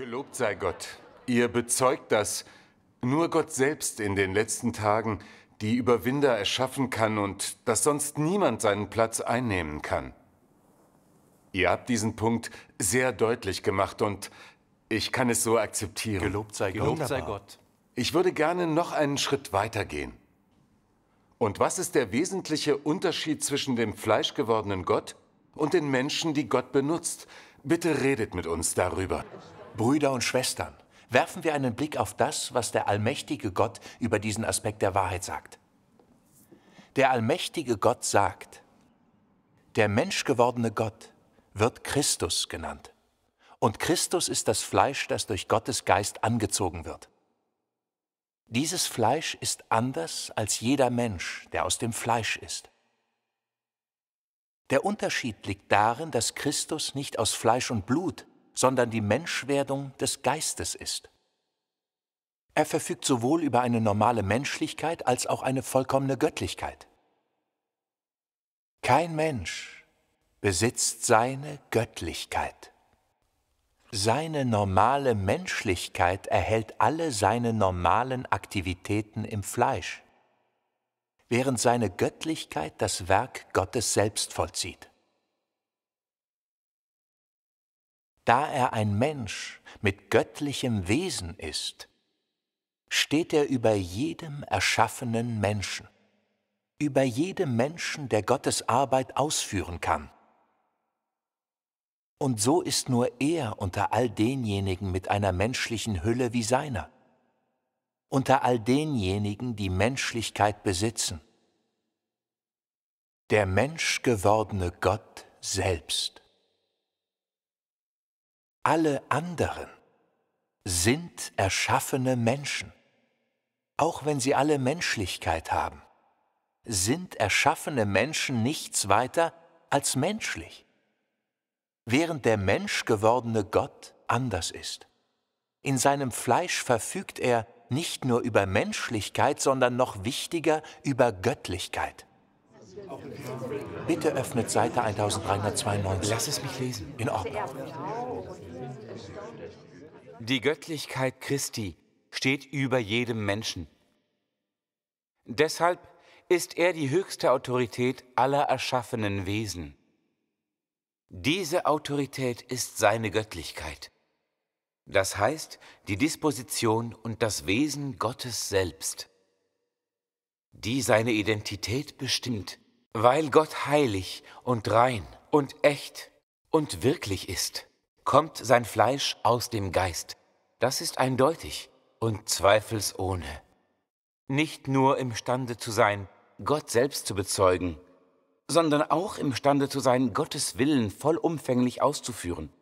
Gelobt sei Gott. Ihr bezeugt dass Nur Gott selbst in den letzten Tagen die Überwinder erschaffen kann und dass sonst niemand seinen Platz einnehmen kann. Ihr habt diesen Punkt sehr deutlich gemacht und ich kann es so akzeptieren. Gelobt sei Gott. sei Gott. Ich würde gerne noch einen Schritt weiter gehen. Und was ist der wesentliche Unterschied zwischen dem fleischgewordenen Gott und den Menschen, die Gott benutzt? Bitte redet mit uns darüber. Brüder und Schwestern, werfen wir einen Blick auf das, was der allmächtige Gott über diesen Aspekt der Wahrheit sagt. Der allmächtige Gott sagt, der menschgewordene Gott wird Christus genannt. Und Christus ist das Fleisch, das durch Gottes Geist angezogen wird. Dieses Fleisch ist anders als jeder Mensch, der aus dem Fleisch ist. Der Unterschied liegt darin, dass Christus nicht aus Fleisch und Blut, sondern die Menschwerdung des Geistes ist. Er verfügt sowohl über eine normale Menschlichkeit als auch eine vollkommene Göttlichkeit. Kein Mensch besitzt seine Göttlichkeit. Seine normale Menschlichkeit erhält alle seine normalen Aktivitäten im Fleisch, während seine Göttlichkeit das Werk Gottes selbst vollzieht. da er ein Mensch mit göttlichem Wesen ist, steht er über jedem erschaffenen Menschen, über jedem Menschen, der Gottes Arbeit ausführen kann. Und so ist nur er unter all denjenigen mit einer menschlichen Hülle wie seiner, unter all denjenigen, die Menschlichkeit besitzen, der menschgewordene Gott selbst alle anderen sind erschaffene Menschen, auch wenn sie alle Menschlichkeit haben sind erschaffene Menschen nichts weiter als menschlich, während der menschgewordene Gott anders ist. In seinem Fleisch verfügt er nicht nur über Menschlichkeit, sondern noch wichtiger über Göttlichkeit. Bitte öffnet Seite 1392. Lass es mich lesen. In Ordnung. Die Göttlichkeit Christi steht über jedem Menschen. Deshalb ist er die höchste Autorität aller erschaffenen Wesen. Diese Autorität ist seine Göttlichkeit. Das heißt, die Disposition und das Wesen Gottes selbst die seine Identität bestimmt, weil Gott heilig und rein und echt und wirklich ist, kommt sein Fleisch aus dem Geist. Das ist eindeutig und zweifelsohne. Nicht nur imstande zu sein, Gott selbst zu bezeugen, sondern auch imstande zu sein, Gottes Willen vollumfänglich auszuführen.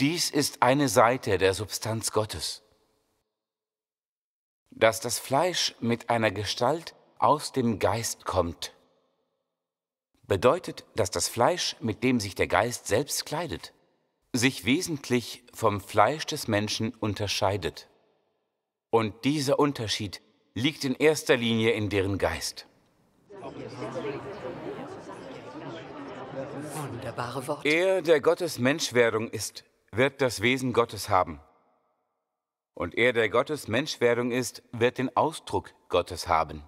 Dies ist eine Seite der Substanz Gottes dass das Fleisch mit einer Gestalt aus dem Geist kommt, bedeutet, dass das Fleisch, mit dem sich der Geist selbst kleidet, sich wesentlich vom Fleisch des Menschen unterscheidet. Und dieser Unterschied liegt in erster Linie in deren Geist. Wunderbare Worte. Er, der Gottes Menschwerdung ist, wird das Wesen Gottes haben. Und er, der Gottes Menschwerdung ist, wird den Ausdruck Gottes haben.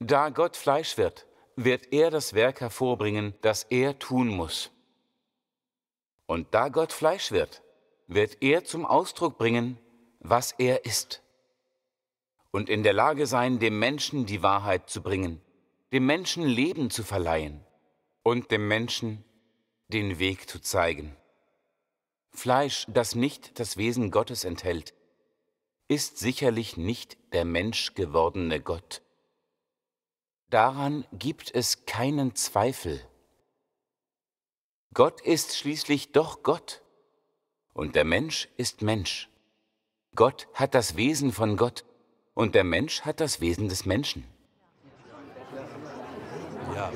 Da Gott Fleisch wird, wird er das Werk hervorbringen, das er tun muss. Und da Gott Fleisch wird, wird er zum Ausdruck bringen, was er ist. Und in der Lage sein, dem Menschen die Wahrheit zu bringen, dem Menschen Leben zu verleihen und dem Menschen den Weg zu zeigen. Fleisch, das nicht das Wesen Gottes enthält, ist sicherlich nicht der Mensch gewordene Gott. Daran gibt es keinen Zweifel. Gott ist schließlich doch Gott und der Mensch ist Mensch. Gott hat das Wesen von Gott und der Mensch hat das Wesen des Menschen. Ja.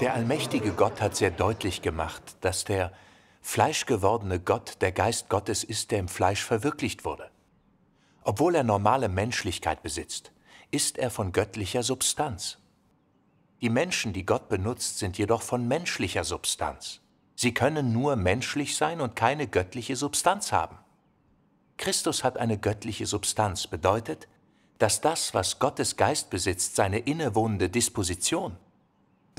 Der allmächtige Gott hat sehr deutlich gemacht, dass der fleischgewordene Gott der Geist Gottes ist, der im Fleisch verwirklicht wurde. Obwohl er normale Menschlichkeit besitzt, ist er von göttlicher Substanz. Die Menschen, die Gott benutzt, sind jedoch von menschlicher Substanz. Sie können nur menschlich sein und keine göttliche Substanz haben. Christus hat eine göttliche Substanz, bedeutet, dass das, was Gottes Geist besitzt, seine innewohnende Disposition,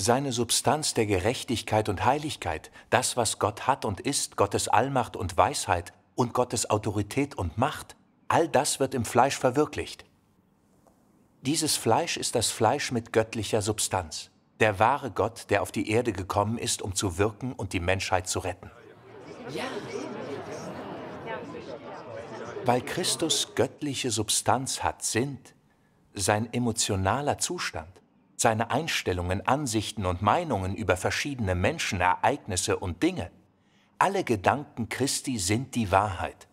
seine Substanz der Gerechtigkeit und Heiligkeit, das, was Gott hat und ist, Gottes Allmacht und Weisheit und Gottes Autorität und Macht, all das wird im Fleisch verwirklicht. Dieses Fleisch ist das Fleisch mit göttlicher Substanz, der wahre Gott, der auf die Erde gekommen ist, um zu wirken und die Menschheit zu retten. Ja. Weil Christus göttliche Substanz hat, sind sein emotionaler Zustand, seine Einstellungen, Ansichten und Meinungen über verschiedene Menschen, Ereignisse und Dinge. Alle Gedanken Christi sind die Wahrheit.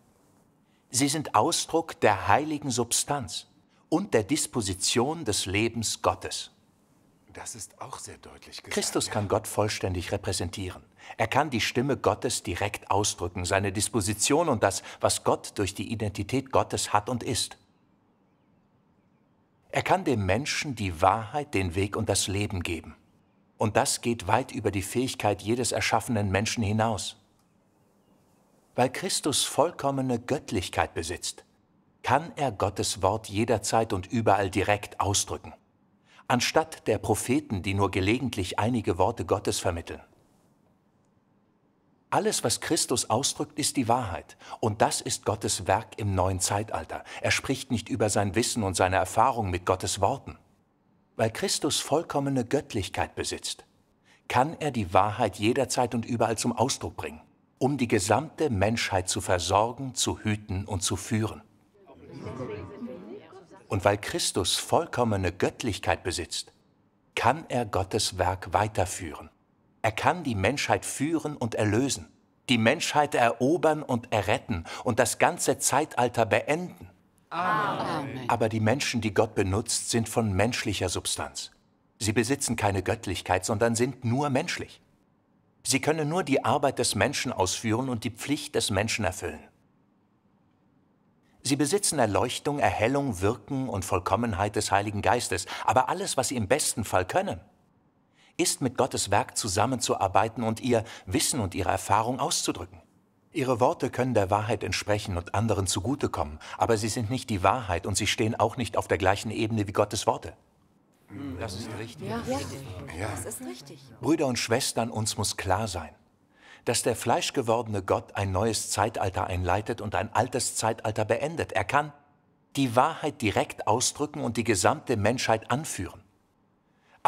Sie sind Ausdruck der heiligen Substanz und der Disposition des Lebens Gottes. Das ist auch sehr deutlich gesagt. Christus kann ja. Gott vollständig repräsentieren. Er kann die Stimme Gottes direkt ausdrücken, seine Disposition und das, was Gott durch die Identität Gottes hat und ist. Er kann dem Menschen die Wahrheit, den Weg und das Leben geben. Und das geht weit über die Fähigkeit jedes erschaffenen Menschen hinaus. Weil Christus vollkommene Göttlichkeit besitzt, kann er Gottes Wort jederzeit und überall direkt ausdrücken, anstatt der Propheten, die nur gelegentlich einige Worte Gottes vermitteln. Alles, was Christus ausdrückt, ist die Wahrheit. Und das ist Gottes Werk im neuen Zeitalter. Er spricht nicht über sein Wissen und seine Erfahrung mit Gottes Worten. Weil Christus vollkommene Göttlichkeit besitzt, kann er die Wahrheit jederzeit und überall zum Ausdruck bringen, um die gesamte Menschheit zu versorgen, zu hüten und zu führen. Und weil Christus vollkommene Göttlichkeit besitzt, kann er Gottes Werk weiterführen. Er kann die Menschheit führen und erlösen, die Menschheit erobern und erretten und das ganze Zeitalter beenden. Amen. Aber die Menschen, die Gott benutzt, sind von menschlicher Substanz. Sie besitzen keine Göttlichkeit, sondern sind nur menschlich. Sie können nur die Arbeit des Menschen ausführen und die Pflicht des Menschen erfüllen. Sie besitzen Erleuchtung, Erhellung, Wirken und Vollkommenheit des Heiligen Geistes, aber alles, was sie im besten Fall können, ist mit Gottes Werk zusammenzuarbeiten und ihr Wissen und ihre Erfahrung auszudrücken. Ihre Worte können der Wahrheit entsprechen und anderen zugutekommen, aber sie sind nicht die Wahrheit und sie stehen auch nicht auf der gleichen Ebene wie Gottes Worte. Hm, das ist richtig. Ja, ja. das ist richtig. Brüder und Schwestern, uns muss klar sein, dass der fleischgewordene Gott ein neues Zeitalter einleitet und ein altes Zeitalter beendet. Er kann die Wahrheit direkt ausdrücken und die gesamte Menschheit anführen.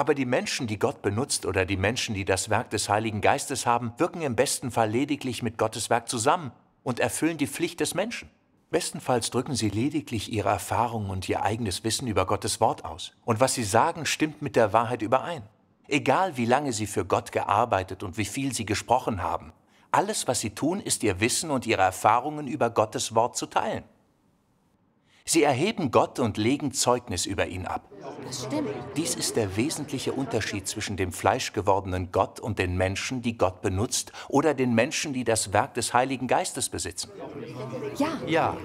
Aber die Menschen, die Gott benutzt oder die Menschen, die das Werk des Heiligen Geistes haben, wirken im besten Fall lediglich mit Gottes Werk zusammen und erfüllen die Pflicht des Menschen. Bestenfalls drücken sie lediglich ihre Erfahrung und ihr eigenes Wissen über Gottes Wort aus. Und was sie sagen, stimmt mit der Wahrheit überein. Egal wie lange sie für Gott gearbeitet und wie viel sie gesprochen haben, alles, was sie tun, ist ihr Wissen und ihre Erfahrungen über Gottes Wort zu teilen. Sie erheben Gott und legen Zeugnis über ihn ab. Das stimmt. Dies ist der wesentliche Unterschied zwischen dem fleischgewordenen Gott und den Menschen, die Gott benutzt, oder den Menschen, die das Werk des Heiligen Geistes besitzen. Ja. Ja.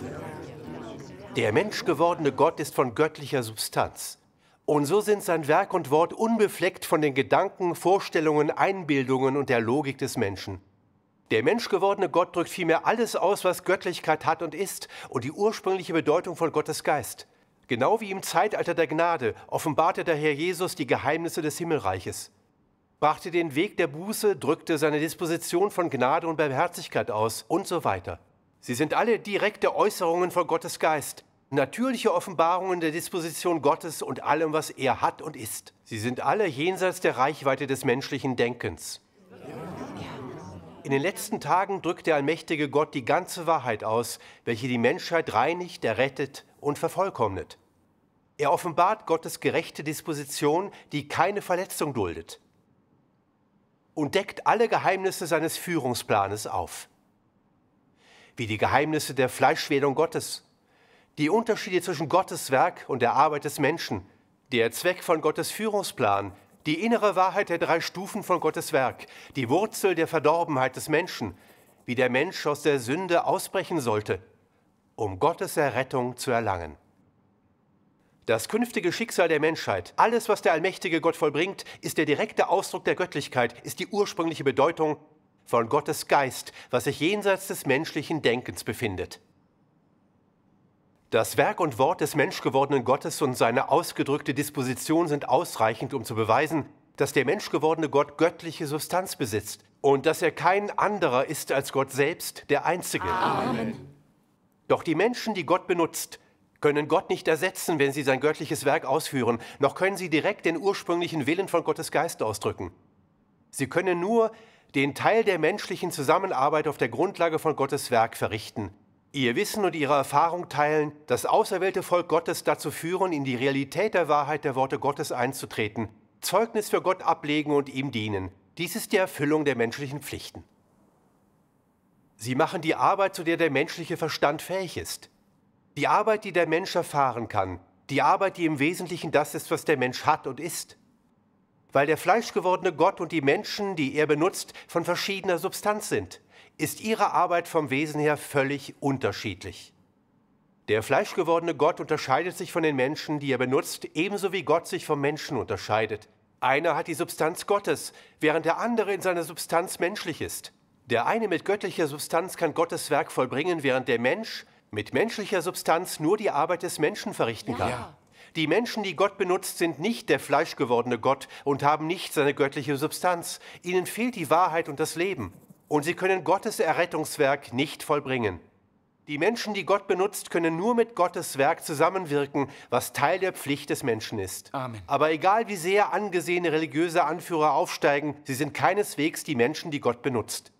Der menschgewordene Gott ist von göttlicher Substanz. Und so sind sein Werk und Wort unbefleckt von den Gedanken, Vorstellungen, Einbildungen und der Logik des Menschen. Der menschgewordene Gott drückt vielmehr alles aus, was Göttlichkeit hat und ist und die ursprüngliche Bedeutung von Gottes Geist. Genau wie im Zeitalter der Gnade offenbarte der Herr Jesus die Geheimnisse des Himmelreiches, brachte den Weg der Buße, drückte seine Disposition von Gnade und Barmherzigkeit aus und so weiter. Sie sind alle direkte Äußerungen von Gottes Geist, natürliche Offenbarungen der Disposition Gottes und allem, was er hat und ist. Sie sind alle jenseits der Reichweite des menschlichen Denkens. Ja. In den letzten Tagen drückt der allmächtige Gott die ganze Wahrheit aus, welche die Menschheit reinigt, errettet und vervollkommnet. Er offenbart Gottes gerechte Disposition, die keine Verletzung duldet, und deckt alle Geheimnisse seines Führungsplanes auf, wie die Geheimnisse der Fleischwerdung Gottes, die Unterschiede zwischen Gottes Werk und der Arbeit des Menschen, der Zweck von Gottes Führungsplan, die innere Wahrheit der drei Stufen von Gottes Werk, die Wurzel der Verdorbenheit des Menschen, wie der Mensch aus der Sünde ausbrechen sollte, um Gottes Errettung zu erlangen. Das künftige Schicksal der Menschheit, alles, was der allmächtige Gott vollbringt, ist der direkte Ausdruck der Göttlichkeit, ist die ursprüngliche Bedeutung von Gottes Geist, was sich jenseits des menschlichen Denkens befindet. Das Werk und Wort des menschgewordenen Gottes und seine ausgedrückte Disposition sind ausreichend, um zu beweisen, dass der menschgewordene Gott göttliche Substanz besitzt und dass er kein anderer ist als Gott selbst, der Einzige. Amen. Doch die Menschen, die Gott benutzt, können Gott nicht ersetzen, wenn sie sein göttliches Werk ausführen, noch können sie direkt den ursprünglichen Willen von Gottes Geist ausdrücken. Sie können nur den Teil der menschlichen Zusammenarbeit auf der Grundlage von Gottes Werk verrichten – ihr Wissen und ihre Erfahrung teilen, das auserwählte Volk Gottes dazu führen, in die Realität der Wahrheit der Worte Gottes einzutreten, Zeugnis für Gott ablegen und ihm dienen. Dies ist die Erfüllung der menschlichen Pflichten. Sie machen die Arbeit, zu der der menschliche Verstand fähig ist. Die Arbeit, die der Mensch erfahren kann. Die Arbeit, die im Wesentlichen das ist, was der Mensch hat und ist. Weil der fleischgewordene Gott und die Menschen, die er benutzt, von verschiedener Substanz sind ist ihre Arbeit vom Wesen her völlig unterschiedlich. Der fleischgewordene Gott unterscheidet sich von den Menschen, die er benutzt, ebenso wie Gott sich vom Menschen unterscheidet. Einer hat die Substanz Gottes, während der andere in seiner Substanz menschlich ist. Der eine mit göttlicher Substanz kann Gottes Werk vollbringen, während der Mensch mit menschlicher Substanz nur die Arbeit des Menschen verrichten kann. Die Menschen, die Gott benutzt, sind nicht der fleischgewordene Gott und haben nicht seine göttliche Substanz. Ihnen fehlt die Wahrheit und das Leben und sie können Gottes Errettungswerk nicht vollbringen. Die Menschen, die Gott benutzt, können nur mit Gottes Werk zusammenwirken, was Teil der Pflicht des Menschen ist. Amen. Aber egal wie sehr angesehene religiöse Anführer aufsteigen, sie sind keineswegs die Menschen, die Gott benutzt.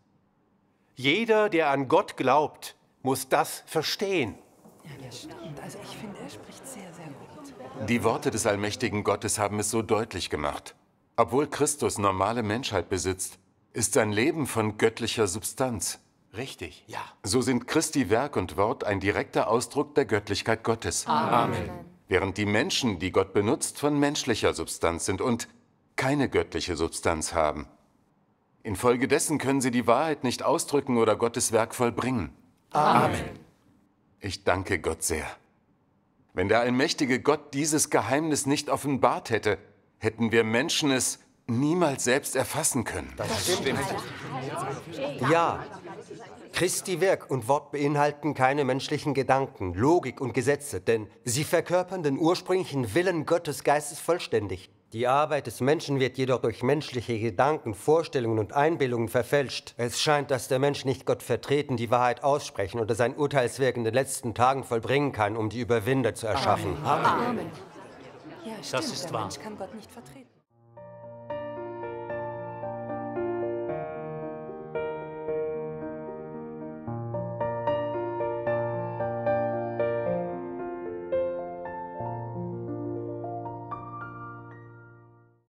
Jeder, der an Gott glaubt, muss das verstehen. Ja, das stimmt. Also ich finde, er spricht sehr, sehr gut. Die Worte des allmächtigen Gottes haben es so deutlich gemacht. Obwohl Christus normale Menschheit besitzt, ist sein Leben von göttlicher Substanz. Richtig. Ja. So sind Christi Werk und Wort ein direkter Ausdruck der Göttlichkeit Gottes. Amen. Amen. Während die Menschen, die Gott benutzt, von menschlicher Substanz sind und keine göttliche Substanz haben. Infolgedessen können sie die Wahrheit nicht ausdrücken oder Gottes Werk vollbringen. Amen. Ich danke Gott sehr. Wenn der allmächtige Gott dieses Geheimnis nicht offenbart hätte, hätten wir Menschen es niemals selbst erfassen können. Das stimmt. Ja, Christi Werk und Wort beinhalten keine menschlichen Gedanken, Logik und Gesetze, denn sie verkörpern den ursprünglichen Willen Gottes Geistes vollständig. Die Arbeit des Menschen wird jedoch durch menschliche Gedanken, Vorstellungen und Einbildungen verfälscht. Es scheint, dass der Mensch nicht Gott vertreten, die Wahrheit aussprechen oder sein Urteilswerk in den letzten Tagen vollbringen kann, um die Überwinder zu erschaffen. Amen. Amen. Ja, stimmt, das ist der wahr. Mensch kann Gott nicht vertreten.